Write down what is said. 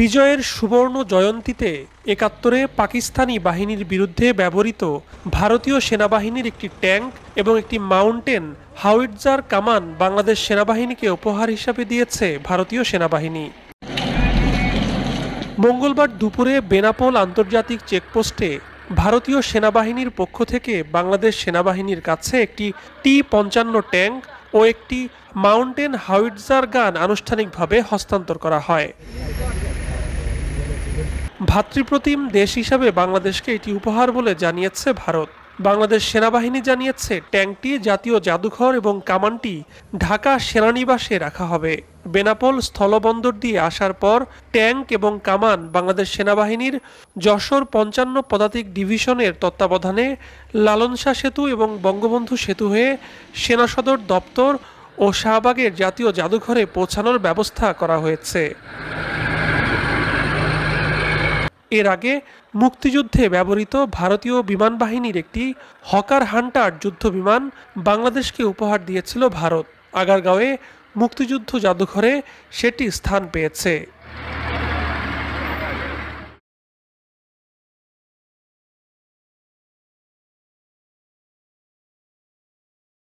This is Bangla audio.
বিজয়ের সুবর্ণ জয়ন্তীতে একাত্তরে পাকিস্তানি বাহিনীর বিরুদ্ধে ব্যবহৃত ভারতীয় সেনাবাহিনীর একটি ট্যাঙ্ক এবং একটি মাউন্টেন হাউইটজার কামান বাংলাদেশ সেনাবাহিনীকে উপহার হিসাবে দিয়েছে ভারতীয় সেনাবাহিনী মঙ্গলবার দুপুরে বেনাপোল আন্তর্জাতিক চেকপোস্টে ভারতীয় সেনাবাহিনীর পক্ষ থেকে বাংলাদেশ সেনাবাহিনীর কাছে একটি টি পঞ্চান্ন ট্যাঙ্ক ও একটি মাউন্টেন হাউইটজার গান আনুষ্ঠানিকভাবে হস্তান্তর করা হয় ভাতৃপ্রতিম দেশ হিসাবে বাংলাদেশকে এটি উপহার বলে জানিয়েছে ভারত বাংলাদেশ সেনাবাহিনী জানিয়েছে ট্যাঙ্কটি জাতীয় জাদুঘর এবং কামানটি ঢাকা সেনানিবাসে রাখা হবে বেনাপোল স্থলবন্দর দিয়ে আসার পর ট্যাঙ্ক এবং কামান বাংলাদেশ সেনাবাহিনীর যশোর পঞ্চান্ন পদাতিক ডিভিশনের তত্ত্বাবধানে লালনশা সেতু এবং বঙ্গবন্ধু সেতু হয়ে সেনা সদর দপ্তর ও শাহবাগের জাতীয় জাদুঘরে পৌঁছানোর ব্যবস্থা করা হয়েছে এর আগে মুক্তিযুদ্ধে ব্যবহৃত ভারতীয় বিমান বাহিনীর একটি হকার হান্টার যুদ্ধ বিমান বাংলাদেশকে উপহার দিয়েছিল ভারত আগারগাঁওয়ে মুক্তিযুদ্ধ জাদুঘরে সেটি স্থান পেয়েছে